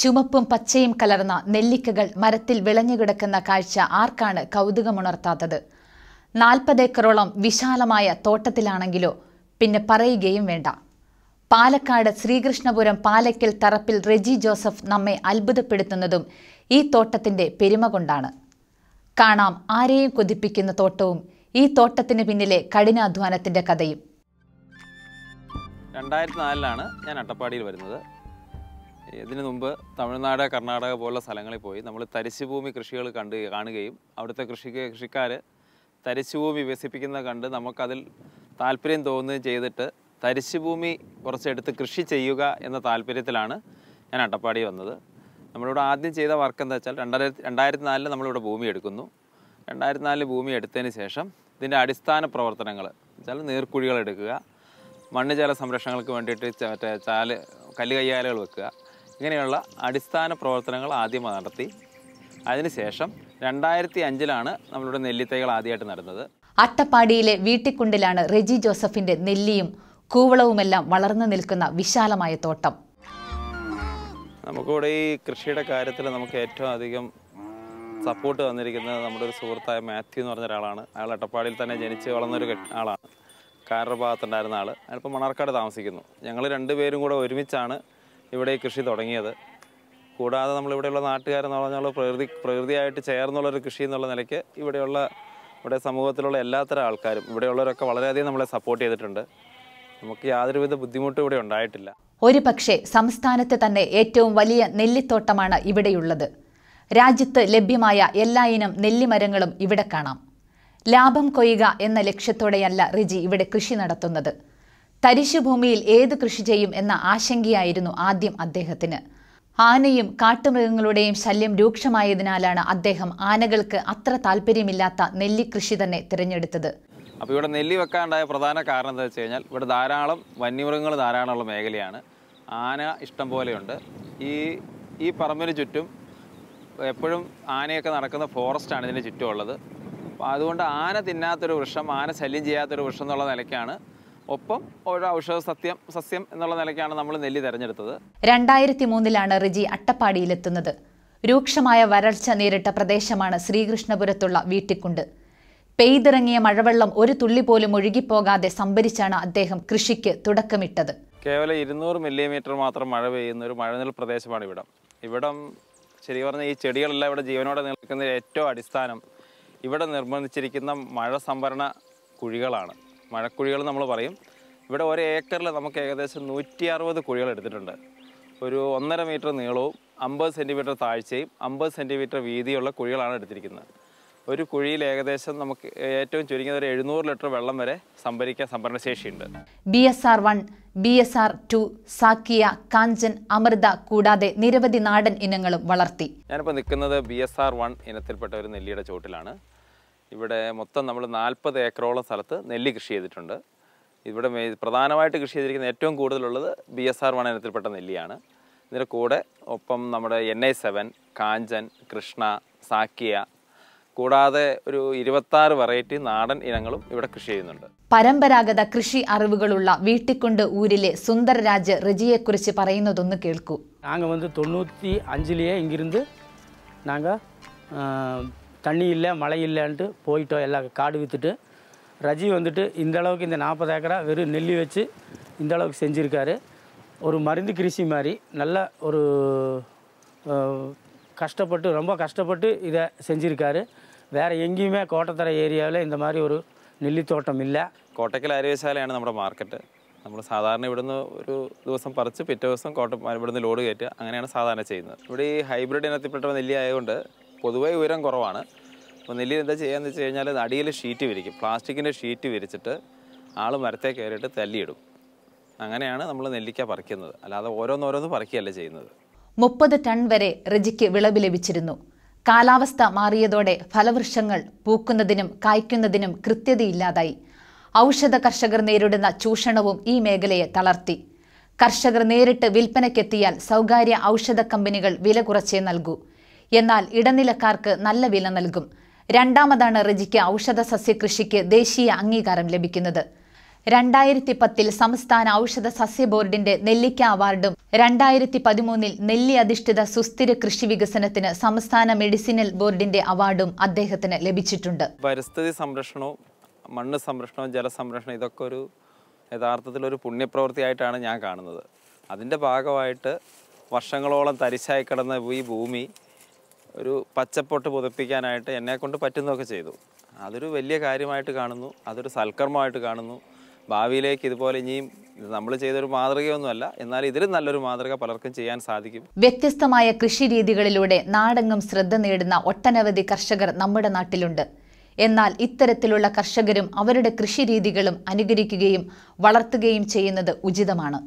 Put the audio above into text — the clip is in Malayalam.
ചുമപ്പും പച്ചയും കലർന്ന നെല്ലിക്കകൾ മരത്തിൽ വിളഞ്ഞുകിടക്കുന്ന കാഴ്ച ആർക്കാണ് കൗതുകമുണർത്താത്തത് നാൽപ്പതേക്കറോളം വിശാലമായ തോട്ടത്തിലാണെങ്കിലോ പിന്നെ പറയുകയും വേണ്ട പാലക്കാട് ശ്രീകൃഷ്ണപുരം പാലയ്ക്കൽ തറപ്പിൽ റെജി ജോസഫ് നമ്മെ അത്ഭുതപ്പെടുത്തുന്നതും ഈ തോട്ടത്തിന്റെ പെരുമ കൊണ്ടാണ് കാണാം ആരെയും കൊതിപ്പിക്കുന്ന തോട്ടവും ഈ തോട്ടത്തിന് പിന്നിലെ കഠിനാധ്വാനത്തിന്റെ കഥയും രണ്ടായിരത്തി നാലിലാണ് ഞാൻ അട്ടപ്പാടിയിൽ വരുന്നത് ഇതിനു മുമ്പ് തമിഴ്നാട് കർണാടക പോലുള്ള സ്ഥലങ്ങളിൽ പോയി നമ്മൾ തരിശുഭൂമി കൃഷികൾ കണ്ട് കാണുകയും അവിടുത്തെ കൃഷിക്ക് കൃഷിക്കാർ തരിശുഭൂമി വികസിപ്പിക്കുന്നത് കണ്ട് നമുക്കതിൽ താല്പര്യം തോന്നുകയും ചെയ്തിട്ട് തരിശുഭൂമി കുറച്ചെടുത്ത് കൃഷി ചെയ്യുക എന്ന താല്പര്യത്തിലാണ് ഞാൻ അട്ടപ്പാടി വന്നത് നമ്മളിവിടെ ആദ്യം ചെയ്ത വർക്ക് എന്താ വെച്ചാൽ രണ്ടായിരത്തി രണ്ടായിരത്തി നാലിൽ നമ്മളിവിടെ ഭൂമി എടുക്കുന്നു രണ്ടായിരത്തി നാലിൽ ഭൂമി എടുത്തതിന് ശേഷം ഇതിൻ്റെ അടിസ്ഥാന പ്രവർത്തനങ്ങൾ വെച്ചാൽ നീർക്കുഴികൾ എടുക്കുക മണ്ണ് ജല സംരക്ഷണങ്ങൾക്ക് വേണ്ടിയിട്ട് മറ്റേ ചാല് കല്ല് കയ്യാലുകൾ വെക്കുക ഇങ്ങനെയുള്ള അടിസ്ഥാന പ്രവർത്തനങ്ങൾ ആദ്യം നടത്തി അതിനുശേഷം രണ്ടായിരത്തി അഞ്ചിലാണ് നമ്മളുടെ നെല്ലിത്തൈകൾ ആദ്യമായിട്ട് നടന്നത് അട്ടപ്പാടിയിലെ വീട്ടിക്കുണ്ടിലാണ് റെജി ജോസഫിന്റെ നെല്ലിയും കൂവളവുമെല്ലാം വളർന്നു നിൽക്കുന്ന വിശാലമായ തോട്ടം നമുക്കിവിടെ ഈ കൃഷിയുടെ കാര്യത്തിൽ നമുക്ക് ഏറ്റവും അധികം സപ്പോർട്ട് തന്നിരിക്കുന്നത് നമ്മുടെ ഒരു സുഹൃത്തായ മാത്യു എന്ന് പറഞ്ഞ ഒരാളാണ് അയാൾ അട്ടപ്പാടിയിൽ തന്നെ ജനിച്ച് വളർന്നൊരു ആളാണ് കാരുടെ ഭാഗത്തുണ്ടായിരുന്ന ആൾ അയാളിപ്പോൾ മണർക്കാട് താമസിക്കുന്നു ഞങ്ങൾ രണ്ടുപേരും കൂടെ ഒരുമിച്ചാണ് ഇവിടെ ഈ കൃഷി തുടങ്ങിയത് കൂടാതെ നമ്മളിവിടെയുള്ള നാട്ടുകാരെന്ന് പറഞ്ഞാൽ പ്രകൃതി പ്രകൃതിയായിട്ട് ചേർന്നുള്ളൊരു കൃഷി എന്നുള്ള നിലയ്ക്ക് ഇവിടെയുള്ള ഇവിടെ സമൂഹത്തിലുള്ള എല്ലാത്തരം ആൾക്കാരും ഇവിടെയുള്ളവരൊക്കെ വളരെയധികം നമ്മളെ സപ്പോർട്ട് ചെയ്തിട്ടുണ്ട് നമുക്ക് യാതൊരുവിധ ബുദ്ധിമുട്ടും ഇവിടെ ഉണ്ടായിട്ടില്ല ഒരു പക്ഷേ സംസ്ഥാനത്തെ തന്നെ ഏറ്റവും വലിയ നെല്ലിത്തോട്ടമാണ് ഇവിടെയുള്ളത് രാജ്യത്ത് ലഭ്യമായ എല്ലാ ഇനം നെല്ലിമരങ്ങളും ഇവിടെ കാണാം ലാഭം കൊയ്യുക എന്ന ലക്ഷ്യത്തോടെയല്ല റിജി ഇവിടെ കൃഷി നടത്തുന്നത് തരിശുഭൂമിയിൽ ഏത് കൃഷി ചെയ്യും എന്ന ആശങ്കയായിരുന്നു ആദ്യം അദ്ദേഹത്തിന് ആനയും കാട്ടുമൃഗങ്ങളുടെയും ശല്യം രൂക്ഷമായതിനാലാണ് അദ്ദേഹം ആനകൾക്ക് അത്ര താല്പര്യമില്ലാത്ത നെല്ലിക്കൃഷി തന്നെ തിരഞ്ഞെടുത്തത് അപ്പോൾ ഇവിടെ നെല്ലി വെക്കാനുണ്ടായ പ്രധാന കാരണം എന്താ വെച്ച് കഴിഞ്ഞാൽ ഇവിടെ ധാരാളം വന്യമൃഗങ്ങൾ ധാരാളമുള്ള മേഖലയാണ് ആന ഇഷ്ടം പോലെയുണ്ട് ഈ ഈ പറമ്പിന് ചുറ്റും എപ്പോഴും ആനയൊക്കെ നടക്കുന്ന ഫോറസ്റ്റാണ് ഇതിൻ്റെ ചുറ്റുമുള്ളത് അപ്പോൾ അതുകൊണ്ട് ആന തിന്നാത്തൊരു വൃക്ഷം ആന ശല്യം ചെയ്യാത്തൊരു വൃക്ഷം എന്നുള്ള നിലയ്ക്കാണ് ഒപ്പം ഓരോ ഔഷധ സത്യം സസ്യം എന്നുള്ള നിലയ്ക്കാണ് നമ്മൾ നെല്ലി തിരഞ്ഞെടുത്തത് രണ്ടായിരത്തി മൂന്നിലാണ് റിജി അട്ടപ്പാടിയിലെത്തുന്നത് രൂക്ഷമായ വരൾച്ച നേരിട്ട പ്രദേശമാണ് ശ്രീകൃഷ്ണപുരത്തുള്ള വീട്ടിക്കുണ്ട് പെയ്തിറങ്ങിയ മഴവെള്ളം ഒരു തുള്ളി പോലും ഒഴുകിപ്പോകാതെ സംഭരിച്ചാണ് അദ്ദേഹം കൃഷിക്ക് തുടക്കമിട്ടത് കേവലം ഇരുന്നൂറ് മില്ലിമീറ്റർ മാത്രം മഴ പെയ്യുന്ന ഒരു മഴനിൽ പ്രദേശമാണ് ഇവിടം ഇവിടം ശരി പറഞ്ഞാൽ ഈ ചെടികളെല്ലാം ഇവിടെ ജീവനോടെ നിൽക്കുന്ന ഏറ്റവും അടിസ്ഥാനം ഇവിടെ നിർമ്മിച്ചിരിക്കുന്ന മഴ സംഭരണ കുഴികളാണ് മഴക്കുഴികൾ നമ്മൾ പറയും ഇവിടെ ഒരു ഏക്കറിൽ നമുക്ക് ഏകദേശം നൂറ്റി അറുപത് കുഴികൾ എടുത്തിട്ടുണ്ട് ഒരു ഒന്നര മീറ്റർ നീളവും അമ്പത് സെൻറ്റിമീറ്റർ താഴ്ചയും അമ്പത് സെൻറ്റിമീറ്റർ വീതിയുള്ള കുഴികളാണ് എടുത്തിരിക്കുന്നത് ഒരു കുഴിയിൽ ഏകദേശം നമുക്ക് ഏറ്റവും ചുരുങ്ങിയത് ഒരു എഴുന്നൂറ് ലിറ്റർ വെള്ളം വരെ സംഭരിക്കാൻ സംഭരണശേഷിയുണ്ട് B S R one B S R two Sakkiya Kanchan Amrutha കൂടാതെ നിരവധി നാടൻ ഇനങ്ങളും വളർത്തി ഞാനിപ്പോൾ നിൽക്കുന്നത് ബി എസ് ആർ വൺ ഇനത്തിൽപ്പെട്ട ഒരു നെല്ലിയുടെ ചോട്ടിലാണ് ഇവിടെ മൊത്തം നമ്മൾ നാൽപ്പത് ഏക്കറോളം സ്ഥലത്ത് നെല്ല് കൃഷി ചെയ്തിട്ടുണ്ട് ഇവിടെ പ്രധാനമായിട്ട് കൃഷി ചെയ്തിരിക്കുന്ന ഏറ്റവും കൂടുതലുള്ളത് ബി എസ് ആർ വൺ നെല്ലിയാണ് ഇതിൻ്റെ കൂടെ ഒപ്പം നമ്മുടെ N I seven Kanchan Krishna Sakkiya കൂടാതെ ഒരു ഇരുപത്താറ് വെറൈറ്റി നാടൻ ഇനങ്ങളും ഇവിടെ കൃഷി ചെയ്യുന്നുണ്ട് പരമ്പരാഗത കൃഷി അറിവുകളുള്ള വീട്ടിക്കൊണ്ട് ഊരിലെ സുന്ദരരാജ് റിജിയെക്കുറിച്ച് പറയുന്നതൊന്ന് കേൾക്കൂ നാங்கள் വന്ന് തൊണ്ണൂറ്റി അഞ്ചിലേ இங்கிருந்து നാങ്ക தண்ணி இல்லை மழை இல்லைன்ட்டு போயிட்டோம் எல்லா காடு விற்றுட்டு ரஜி வந்துட்டு இந்த அளவுக்கு இந்த நாற்பது ஏக்கரா வெறும் நெல்லி வச்சு இந்த அளவுக்கு செஞ்சுருக்காரு ஒரு மருந்து கிருஷி மாதிரி நல்ல ஒரு கஷ்டப்பட்டு ரொம்ப கஷ்டப்பட்டு இதை செஞ்சுருக்காரு വേറെ എങ്കിയുമേ കോട്ടത്തറ ഏരിയയിൽ ഇന്ന മാതിരി ഒരു നെല്ലിത്തോട്ടം ഇല്ല കോട്ടക്കൽ അരവിശാലയാണ് നമ്മുടെ മാർക്കറ്റ് നമ്മൾ സാധാരണ ഇവിടുന്ന് ഒരു ദിവസം പറിച്ച് പിറ്റേ ദിവസം കോട്ട ഇവിടുന്ന് ലോഡ് കയറ്റുക അങ്ങനെയാണ് സാധാരണ ചെയ്യുന്നത് ഇവിടെ ഈ ഹൈബ്രിഡ് ഇനത്തിൽപ്പെട്ട നെല്ലി ആയതുകൊണ്ട് പൊതുവേ ഉയരം കുറവാണ് അപ്പോൾ നെല്ലിയിൽ എന്താ ചെയ്യാന്ന് വെച്ച് കഴിഞ്ഞാൽ അടിയിൽ ഷീറ്റ് വിരിക്കും പ്ലാസ്റ്റിക്കിൻ്റെ ഷീറ്റ് വിരിച്ചിട്ട് ആൾ മരത്തെ കയറിയിട്ട് തല്ലിയിടും അങ്ങനെയാണ് നമ്മൾ നെല്ലിക്ക പറിക്കുന്നത് അല്ലാതെ ഓരോന്നോരോന്ന് പറിക്കുകയല്ല ചെയ്യുന്നത് മുപ്പത് ടൺ വരെ റെജിക്ക് വിളവ് ലഭിച്ചിരുന്നു കാലാവസ്ഥ മാറിയതോടെ ഫലവൃക്ഷങ്ങൾ പൂക്കുന്നതിനും കായ്ക്കുന്നതിനും കൃത്യതയില്ലാതായി ഔഷധ കർഷകർ നേരിടുന്ന ചൂഷണവും ഈ മേഖലയെ തളർത്തി കർഷകർ നേരിട്ട് വിൽപ്പനയ്ക്കെത്തിയാൽ സ്വകാര്യ ഔഷധ കമ്പനികൾ വില കുറച്ചേ നൽകൂ എന്നാൽ ഇടനിലക്കാർക്ക് നല്ല വില നൽകും രണ്ടാമതാണ് റജിക്ക് ഔഷധ സസ്യകൃഷിക്ക് ദേശീയ അംഗീകാരം ലഭിക്കുന്നത് രണ്ടായിരത്തി പത്തിൽ സംസ്ഥാന ഔഷധ സസ്യ ബോർഡിന്റെ നെല്ലിക്ക അവാർഡും രണ്ടായിരത്തി പതിമൂന്നിൽ നെല്ലി അധിഷ്ഠിത സുസ്ഥിര കൃഷി വികസനത്തിന് സംസ്ഥാന മെഡിസിനൽ ബോർഡിന്റെ അവാർഡും അദ്ദേഹത്തിന് ലഭിച്ചിട്ടുണ്ട് പരിസ്ഥിതി സംരക്ഷണവും മണ്ണ് സംരക്ഷണവും ജലസംരക്ഷണം ഇതൊക്കെ ഒരു യഥാർത്ഥത്തിൽ ഒരു പുണ്യപ്രവൃത്തിയായിട്ടാണ് ഞാൻ കാണുന്നത് അതിന്റെ ഭാഗമായിട്ട് വർഷങ്ങളോളം തരിശായി കിടന്ന ഈ ഭൂമി ഒരു പച്ചപ്പൊട്ട് പുതപ്പിക്കാനായിട്ട് കൊണ്ട് പറ്റുന്നതൊക്കെ ചെയ്തു അതൊരു വലിയ കാര്യമായിട്ട് കാണുന്നു അതൊരു സൽക്കർമ്മമായിട്ട് കാണുന്നു ഭാവിയിലേക്ക് ഇതുപോലെ ഇനിയും നമ്മൾ ചെയ്തൊരു മാതൃകയൊന്നുമല്ല എന്നാൽ ഇതിലും നല്ലൊരു മാതൃക പലർക്കും ചെയ്യാൻ സാധിക്കും വ്യത്യസ്തമായ കൃഷി രീതികളിലൂടെ നാടെങ്ങും ശ്രദ്ധ നേടുന്ന ഒട്ടനവധി കർഷകർ നമ്മുടെ നാട്ടിലുണ്ട് എന്നാൽ ഇത്തരത്തിലുള്ള കർഷകരും അവരുടെ കൃഷിരീതികളും അനുകരിക്കുകയും വളർത്തുകയും ചെയ്യുന്നത് ഉചിതമാണ്